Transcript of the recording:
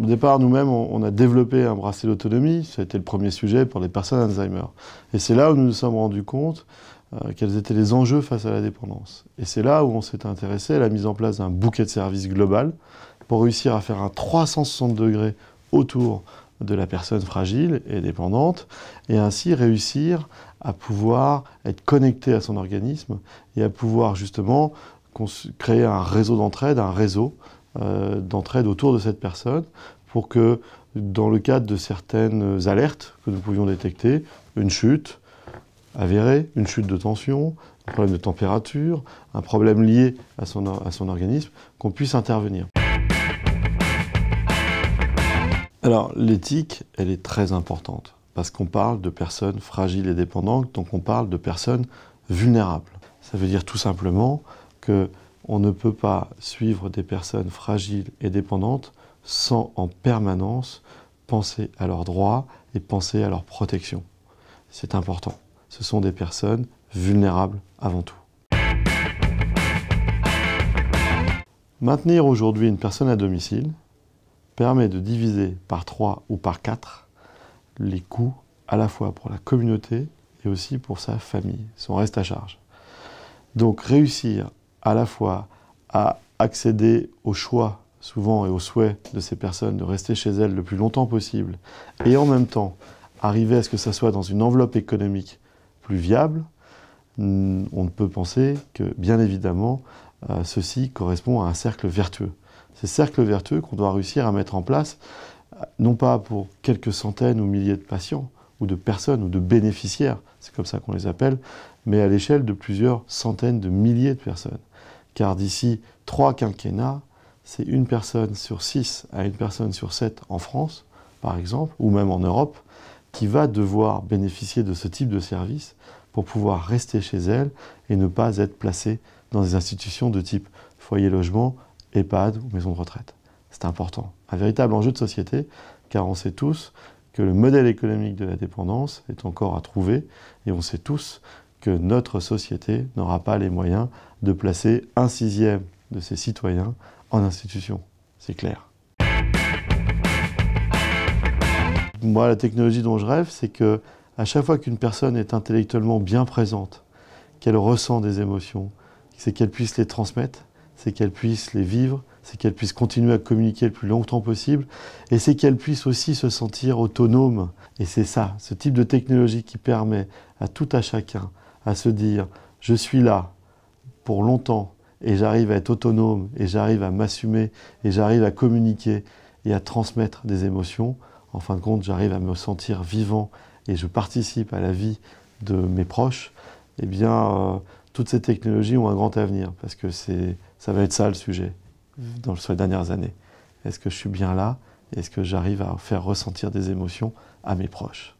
Au départ, nous-mêmes, on, a développé un bracelet d'autonomie. Ça a été le premier sujet pour les personnes Alzheimer. Et c'est là où nous nous sommes rendus compte euh, quels étaient les enjeux face à la dépendance. Et c'est là où on s'est intéressé à la mise en place d'un bouquet de services global pour réussir à faire un 360 degrés autour de la personne fragile et dépendante, et ainsi réussir à pouvoir être connecté à son organisme et à pouvoir justement créer un réseau d'entraide, un réseau euh, d'entraide autour de cette personne pour que, dans le cadre de certaines alertes que nous pouvions détecter, une chute avérée, une chute de tension, un problème de température, un problème lié à son, à son organisme, qu'on puisse intervenir. Alors, l'éthique, elle est très importante parce qu'on parle de personnes fragiles et dépendantes, donc on parle de personnes vulnérables. Ça veut dire tout simplement que on ne peut pas suivre des personnes fragiles et dépendantes sans en permanence penser à leurs droits et penser à leur protection. C'est important. Ce sont des personnes vulnérables avant tout. Maintenir aujourd'hui une personne à domicile permet de diviser par 3 ou par 4 les coûts à la fois pour la communauté et aussi pour sa famille, son reste à charge. Donc réussir à la fois à accéder au choix souvent et au souhait de ces personnes de rester chez elles le plus longtemps possible, et en même temps arriver à ce que ça soit dans une enveloppe économique plus viable, mm, on ne peut penser que, bien évidemment, euh, ceci correspond à un cercle vertueux. Ces cercle vertueux qu'on doit réussir à mettre en place, euh, non pas pour quelques centaines ou milliers de patients, ou de personnes, ou de bénéficiaires, c'est comme ça qu'on les appelle, mais à l'échelle de plusieurs centaines de milliers de personnes. Car d'ici trois quinquennats, c'est une personne sur six à une personne sur sept en France, par exemple, ou même en Europe, qui va devoir bénéficier de ce type de service pour pouvoir rester chez elle et ne pas être placée dans des institutions de type foyer logement, EHPAD ou maison de retraite. C'est important, un véritable enjeu de société, car on sait tous que le modèle économique de la dépendance est encore à trouver et on sait tous que notre société n'aura pas les moyens de placer un sixième de ses citoyens en institution. C'est clair. Moi, la technologie dont je rêve, c'est que à chaque fois qu'une personne est intellectuellement bien présente, qu'elle ressent des émotions, c'est qu'elle puisse les transmettre, c'est qu'elle puisse les vivre, c'est qu'elle puisse continuer à communiquer le plus longtemps possible, et c'est qu'elle puisse aussi se sentir autonome. Et c'est ça, ce type de technologie qui permet à tout à chacun à se dire je suis là pour longtemps et j'arrive à être autonome et j'arrive à m'assumer et j'arrive à communiquer et à transmettre des émotions, en fin de compte, j'arrive à me sentir vivant et je participe à la vie de mes proches, eh bien, euh, toutes ces technologies ont un grand avenir parce que c'est, ça va être ça le sujet mmh. dans, les dernières années. Est-ce que je suis bien là Est-ce que j'arrive à faire ressentir des émotions à mes proches